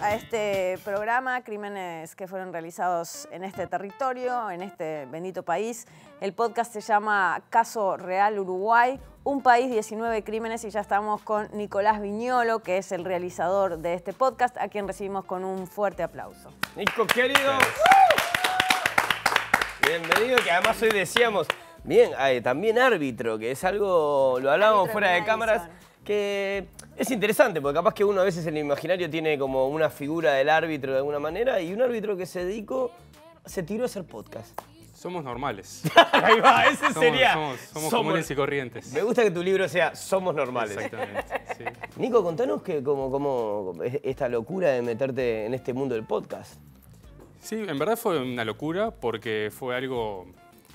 a este programa, crímenes que fueron realizados en este territorio, en este bendito país. El podcast se llama Caso Real Uruguay, un país, 19 crímenes y ya estamos con Nicolás Viñolo, que es el realizador de este podcast, a quien recibimos con un fuerte aplauso. Nico, querido. Uh. Bienvenido, que además hoy decíamos, bien, también árbitro, que es algo, lo hablábamos fuera de cámaras, que es interesante, porque capaz que uno a veces en el imaginario tiene como una figura del árbitro de alguna manera y un árbitro que se dedicó, se tiró a hacer podcast. Somos normales. Ahí va, ese sería. Somos, comunes y corrientes. Me gusta que tu libro sea Somos normales. Exactamente. Nico, contanos que, como, esta locura de meterte en este mundo del podcast. Sí, en verdad fue una locura porque fue algo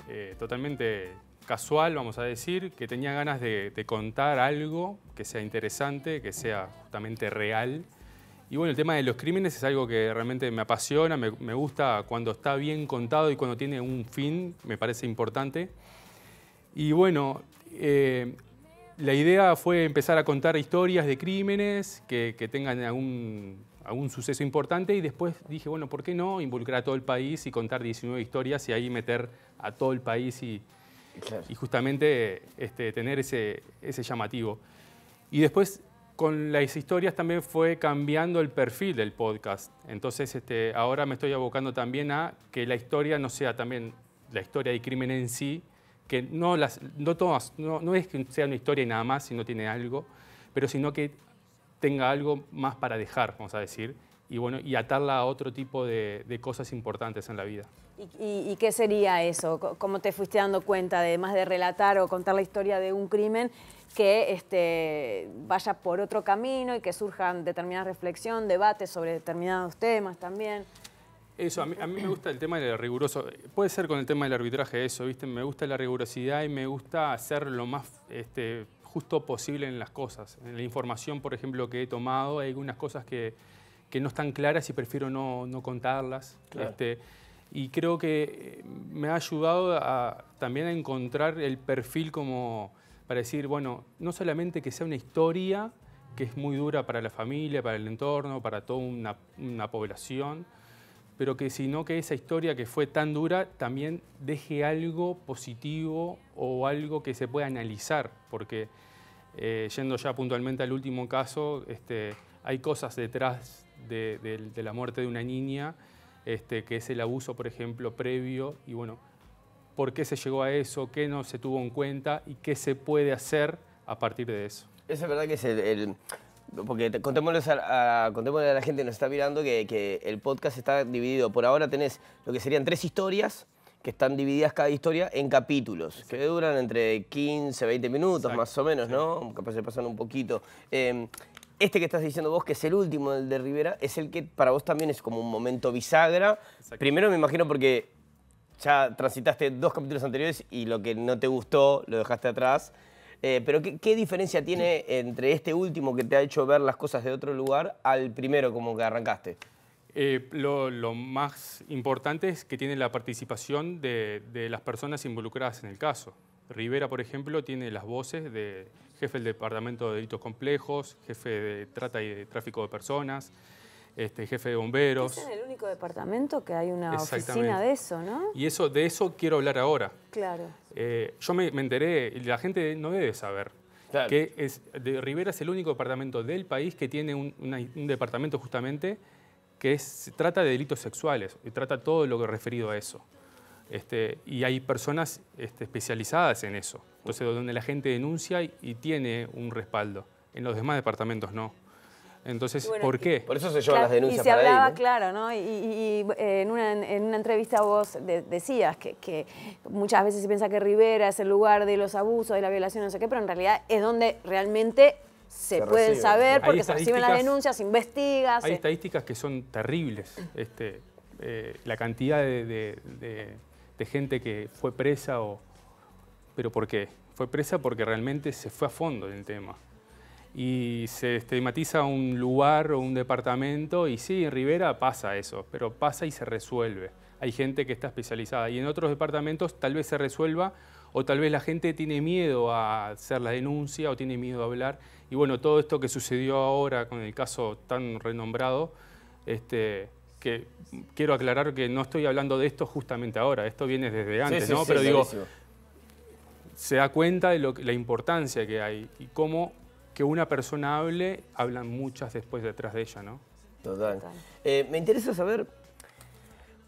eh, totalmente casual, vamos a decir, que tenía ganas de, contar algo que sea interesante, que sea justamente real. Y bueno, el tema de los crímenes es algo que realmente me apasiona, me, gusta cuando está bien contado y cuando tiene un fin, me parece importante. Y bueno, eh, la idea fue empezar a contar historias de crímenes que, tengan algún, algún suceso importante y después dije, bueno, ¿por qué no involucrar a todo el país y contar 19 historias y ahí meter a todo el país y, y justamente este, tener ese, llamativo. Y después con las historias también fue cambiando el perfil del podcast. Entonces, este, ahora me estoy abocando también a que la historia no sea también la historia de crimen en sí, que no, es que sea una historia y nada más, sino tiene algo, pero sino que tenga algo más para dejar, vamos a decir, y, y atarla a otro tipo de cosas importantes en la vida. ¿Y, qué sería eso? ¿Cómo te fuiste dando cuenta, además de relatar o contar la historia de un crimen, que este, vaya por otro camino y que surjan determinadas reflexiones, debates sobre determinados temas también? Eso, a mí, me gusta el tema del riguroso. Puede ser con el tema del arbitraje eso, ¿viste? Me gusta la rigurosidad y me gusta hacer lo más este, justo posible en las cosas. En la información, por ejemplo, que he tomado, hay algunas cosas que, no están claras y prefiero no, contarlas. Este, y creo que eh, me ha ayudado también a encontrar el perfil como para decir, bueno, no solamente que sea una historia que es muy dura para la familia, para el entorno, para toda una, población, pero que sino que esa historia que fue tan dura también deje algo positivo o algo que se pueda analizar, porque eh, yendo ya puntualmente al último caso, este, hay cosas detrás de la muerte de una niña este, que es el abuso, por ejemplo, previo, y bueno, por qué se llegó a eso, qué no se tuvo en cuenta y qué se puede hacer a partir de eso. es verdad que es el... porque contémosle a, la gente que nos está mirando que, el podcast está dividido. Por ahora tenés lo que serían tres historias, que están divididas cada historia en capítulos, que duran entre 15, 20 minutos más o menos, ¿no? Capaz se pasan un poquito. Eh, este que estás diciendo vos, que es el último el de Rivera, es el que para vos también es como un momento bisagra. Primero me imagino porque ya transitaste dos capítulos anteriores y lo que no te gustó lo dejaste atrás. Eh, pero ¿qué, diferencia tiene entre este último que te ha hecho ver las cosas de otro lugar al primero como que arrancaste? Eh, lo, más importante es que tiene la participación de las personas involucradas en el caso. Rivera, por ejemplo, tiene las voces de jefe del Departamento de Delitos Complejos, jefe de trata y tráfico de personas, este, jefe de bomberos. Es el único departamento que hay una oficina de eso, ¿no? Y eso, de eso quiero hablar ahora. Claro. Eh, yo me, enteré, y la gente no debe saber, que es, de Rivera es el único departamento del país que tiene un, departamento justamente que trata de delitos sexuales, y trata todo lo que referido a eso. Este, y hay personas este, especializadas en eso. Entonces, donde la gente denuncia y, tiene un respaldo. En los demás departamentos no. Entonces, ¿por qué? Por eso se llevan las denuncias. Y se hablaba, claro, ¿no? Y, en, una, entrevista vos decías que, muchas veces se piensa que Rivera es el lugar de los abusos, de la violación, no sé qué, pero en realidad es donde realmente se, pueden saber porque se reciben las denuncias, se investiga. Hay estadísticas que son terribles. Este, eh, la cantidad de de gente que fue presa o... ¿Pero por qué? Fue presa porque realmente se fue a fondo el tema. Y se estigmatiza un lugar o un departamento y sí, en Rivera pasa eso, pero pasa y se resuelve. Hay gente que está especializada y en otros departamentos tal vez se resuelva o tal vez la gente tiene miedo a hacer la denuncia o tiene miedo a hablar. Y bueno, todo esto que sucedió ahora con el caso tan renombrado, este, quiero aclarar que no estoy hablando de esto justamente ahora, esto viene desde antes, ¿no? Pero digo, se da cuenta de la importancia que hay y cómo que una persona hable, hablan muchas después detrás de ella, ¿no? Total. Eh, me interesa saber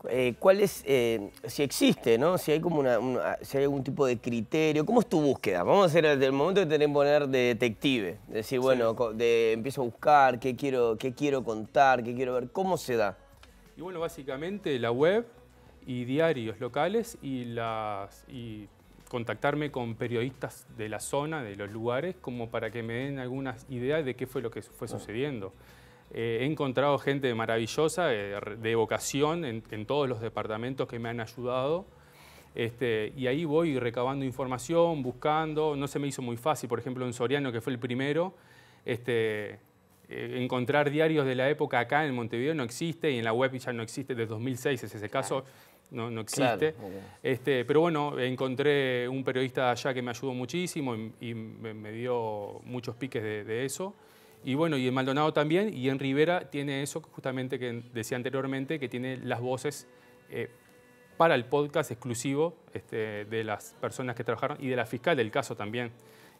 eh, cuál es, eh, si existe, ¿no? Si hay como una, ah, si hay algún tipo de criterio. ¿Cómo es tu búsqueda? Vamos a hacer desde el momento que tenemos que poner de detective. Decir, bueno, empiezo a buscar, qué quiero, qué quiero contar, qué quiero ver. ¿Cómo se da? Y bueno, básicamente la web y diarios locales y, contactarme con periodistas de la zona, de los lugares, como para que me den algunas ideas de qué fue lo que fue sucediendo. Eh, he encontrado gente maravillosa, eh, de vocación, en, todos los departamentos que me han ayudado. Este, y ahí voy recabando información, buscando. No se me hizo muy fácil, por ejemplo, en Soriano, que fue el primero, este, eh, encontrar diarios de la época acá en Montevideo no existe y en la web ya no existe, desde 2006 es ese caso. No, no, existe. Este, pero bueno, encontré un periodista allá que me ayudó muchísimo y, me, dio muchos piques de, eso. Y bueno, y en Maldonado también, y en Rivera tiene eso justamente que decía anteriormente, que tiene las voces eh, para el podcast exclusivo este, de las personas que trabajaron y de la fiscal del caso también,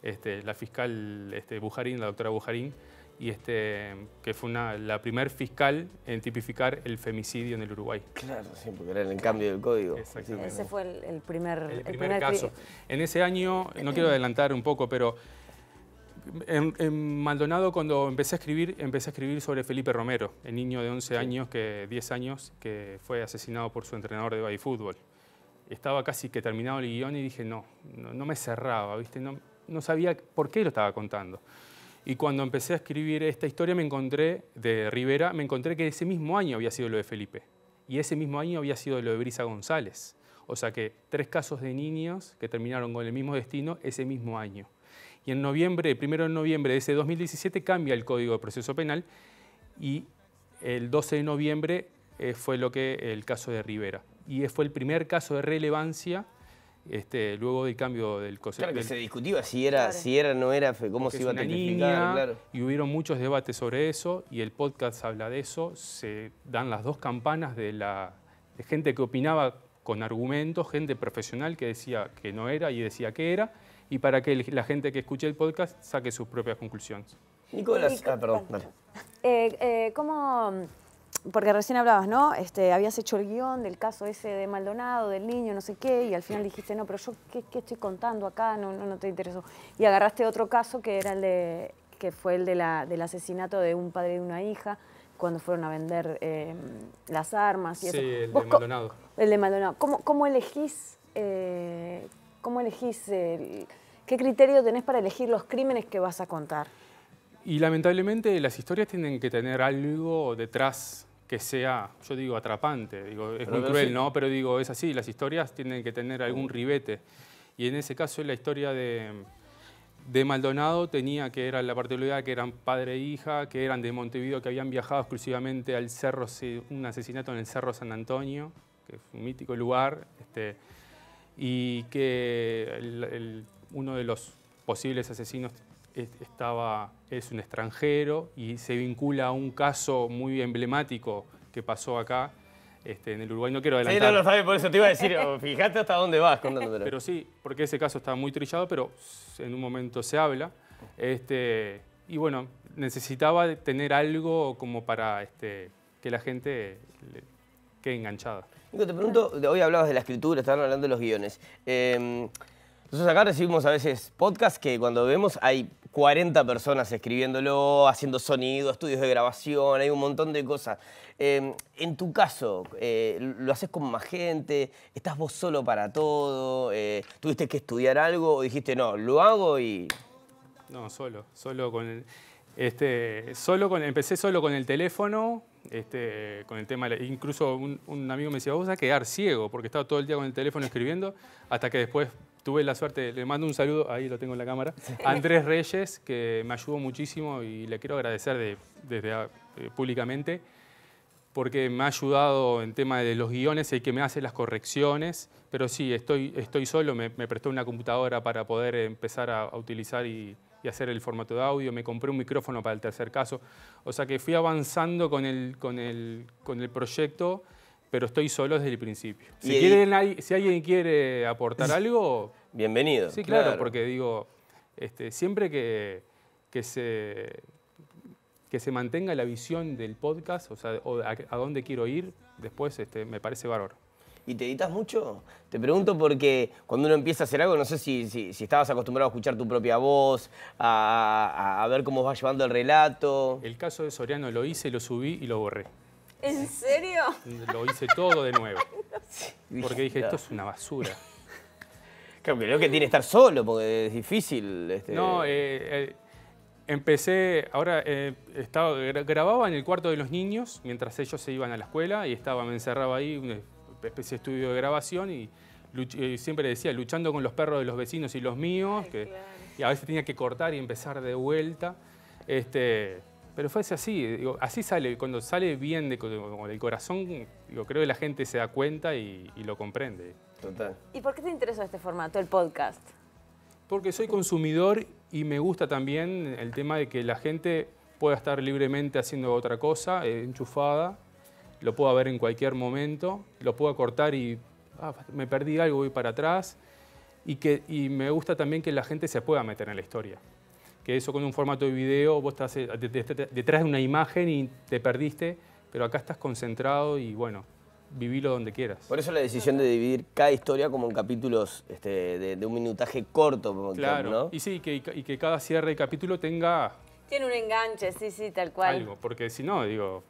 este, la fiscal este, Bujarín, la doctora Bujarín, y este, que fue la primer fiscal en tipificar el femicidio en el Uruguay. Claro, sí, porque era el cambio del código. Ese fue el, primer, el, primer, caso. En ese año, no quiero adelantar un poco, pero en, Maldonado cuando empecé a escribir, empecé a escribir sobre Felipe Romero, el niño de 11 años, que 10 años, que fue asesinado por su entrenador de fútbol. Estaba casi que terminado el guión y dije, no, no, no me cerraba, ¿viste? No, no sabía por qué lo estaba contando. Y cuando empecé a escribir esta historia me encontré, de Rivera, me encontré que ese mismo año había sido lo de Felipe. Y ese mismo año había sido lo de Brisa González. O sea que tres casos de niños que terminaron con el mismo destino ese mismo año. Y en noviembre, el primero de noviembre de ese 2017 cambia el Código de Proceso Penal y el 12 de noviembre eh, fue lo que el caso de Rivera. Y fue el primer caso de relevancia este, luego del cambio del Claro que se discutía si era, si era, no era, cómo se iba a Y hubieron muchos debates sobre eso y el podcast habla de eso. Se dan las dos campanas de la gente que opinaba con argumentos, gente profesional que decía que no era y decía que era, y para que la gente que escuche el podcast saque sus propias conclusiones. Nicolás, ah, perdón, eh, eh, ¿Cómo porque recién hablabas, ¿no? Este, habías hecho el guión del caso ese de Maldonado, del niño, no sé qué, y al final dijiste, no, pero yo, ¿qué, estoy contando acá? No, no, te interesó. Y agarraste otro caso que era el de, que fue el de la, del asesinato de un padre y una hija cuando fueron a vender eh, las armas y sí, el de Maldonado. El de Maldonado. ¿Cómo, elegís, eh, cómo qué criterio tenés para elegir los crímenes que vas a contar? Y lamentablemente las historias tienen que tener algo detrás que sea, yo digo, atrapante. Digo, es muy cruel, ¿no? Pero digo, es así, las historias tienen que tener algún ribete. Y en ese caso la historia de, de Maldonado tenía que era la particularidad que eran padre e hija, que eran de Montevideo, que habían viajado exclusivamente al cerro, un asesinato en el Cerro San Antonio, que es un mítico lugar, este, y que uno de los posibles asesinos estaba, es un extranjero y se vincula a un caso muy emblemático que pasó acá este, en el Uruguay. No quiero adelantar. Sí, no lo sabe, por eso te iba a decir, fíjate hasta dónde vas contándotelo. Pero sí, porque ese caso estaba muy trillado, pero en un momento se habla. Este, y bueno, necesitaba tener algo como para este, que la gente quede enganchada. te pregunto, hoy hablabas de la escritura, estaban hablando de los guiones. Eh, nosotros acá recibimos a veces podcasts que cuando vemos hay 40 personas escribiéndolo, haciendo sonido, estudios de grabación, hay un montón de cosas. Em, en tu caso, eh, ¿lo haces con más gente? ¿Estás vos solo para todo? Eh, ¿Tuviste que estudiar algo o dijiste, no, lo hago y...? No, solo, solo con Este, solo empecé solo con el teléfono, este, con el tema, incluso un, amigo me decía, vos vas a quedar ciego, porque estaba todo el día con el teléfono escribiendo, hasta que después tuve la suerte, le mando un saludo, ahí lo tengo en la cámara, a Andrés Reyes, que me ayudó muchísimo y le quiero agradecer de, desde ah, eh, públicamente, porque me ha ayudado en tema de los guiones, y que me hace las correcciones, pero sí, estoy, estoy solo, me, prestó una computadora para poder empezar a, utilizar y, y, hacer el formato de audio, me compré un micrófono para el tercer caso, o sea que fui avanzando con el, con el, con el proyecto pero estoy solo desde el principio. Si, si alguien quiere aportar algo... Bienvenido. Sí, claro, porque digo, este, siempre que, que, se, que se mantenga la visión del podcast, o sea, a, dónde quiero ir, después este, me parece valor. ¿Y te editas mucho? Te pregunto porque cuando uno empieza a hacer algo, no sé si, estabas acostumbrado a escuchar tu propia voz, a, ver cómo va llevando el relato. El caso de Soriano lo hice, lo subí y lo borré. ¿En serio? Lo hice todo de nuevo. Porque dije, esto es una basura. Creo que tiene que estar solo, porque es difícil. Este, no, eh, eh, empecé, ahora eh, estaba, grababa en el cuarto de los niños, mientras ellos se iban a la escuela, y estaba, me encerraba ahí, una especie de estudio de grabación, y siempre decía, luchando con los perros de los vecinos y los míos, que, y a veces tenía que cortar y empezar de vuelta. Este, pero fue así, eh, así sale, cuando sale bien de, del corazón, creo que la gente se da cuenta y, lo comprende. Total. ¿Y por qué te interesa este formato, el podcast? Porque soy consumidor y me gusta también el tema de que la gente pueda estar libremente haciendo otra cosa, eh, enchufada, lo pueda ver en cualquier momento, lo pueda cortar y ah, me perdí algo, voy para atrás. Y, que, y me gusta también que la gente se pueda meter en la historia que eso con un formato de video, vos estás eh, detrás de una imagen y te perdiste, pero acá estás concentrado y bueno, vivilo donde quieras. Por eso la decisión de dividir cada historia como en capítulos este, de, un minutaje corto. Claro, y sí, que, y que cada cierre de capítulo tenga... Tiene un enganche, sí, sí, tal cual. Algo, porque si no, digo...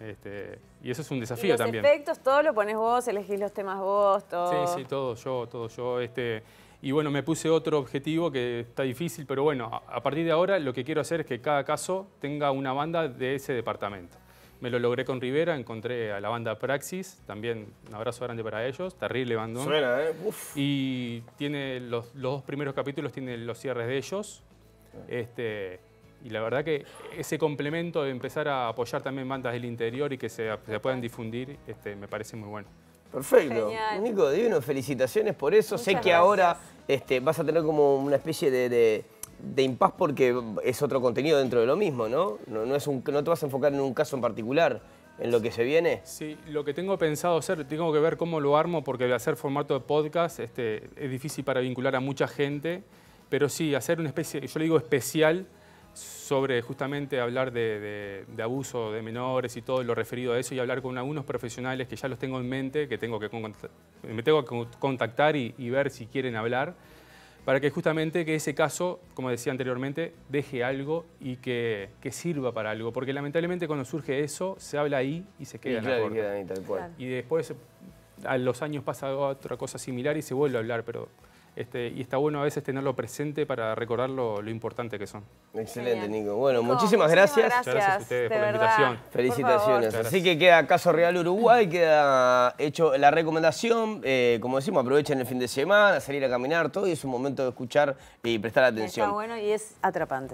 Este, y eso es un desafío también. Los efectos, todo lo pones vos, elegís los temas vos, todo. Sí, sí, todo yo, todo yo. Este, y bueno, me puse otro objetivo que está difícil, pero bueno, a partir de ahora lo que quiero hacer es que cada caso tenga una banda de ese departamento. Me lo logré con Rivera, encontré a la banda Praxis, también un abrazo grande para ellos, terrible bandón. Suena, ¿eh? Uf. Y tiene los, los, dos primeros capítulos tienen los cierres de ellos. Este, y la verdad que ese complemento de empezar a apoyar también bandas del interior y que se, se puedan difundir, este, me parece muy bueno. Perfecto. Nico, divino, felicitaciones por eso. sé que ahora este, vas a tener como una especie de, de, impas porque es otro contenido dentro de lo mismo, ¿no? No, te vas a enfocar en un caso en particular en lo que se viene? Sí, lo que tengo pensado hacer, tengo que ver cómo lo armo, porque de hacer formato de podcast este, es difícil para vincular a mucha gente, pero sí, hacer una especie, yo le digo especial, sobre justamente hablar de, de, abuso de menores y todo lo referido a eso y hablar con algunos profesionales que ya los tengo en mente, que tengo que me tengo que contactar y, ver si quieren hablar, para que justamente que ese caso, como decía anteriormente, deje algo y que, que sirva para algo, porque lamentablemente cuando surge eso se habla ahí y se queda en la ahí, Y después a los años pasa otra cosa similar y se vuelve a hablar, pero este, y está bueno a veces tenerlo presente para recordar lo, importante que son. Excelente, Nico. Bueno, muchísimas, gracias. Muchas gracias a ustedes por la invitación. Felicitaciones. Así que queda Caso Real Uruguay, queda hecho la recomendación. Eh, como decimos, aprovechen el fin de semana, salir a caminar, todo, y es un momento de escuchar y prestar atención. Está bueno y es atrapante.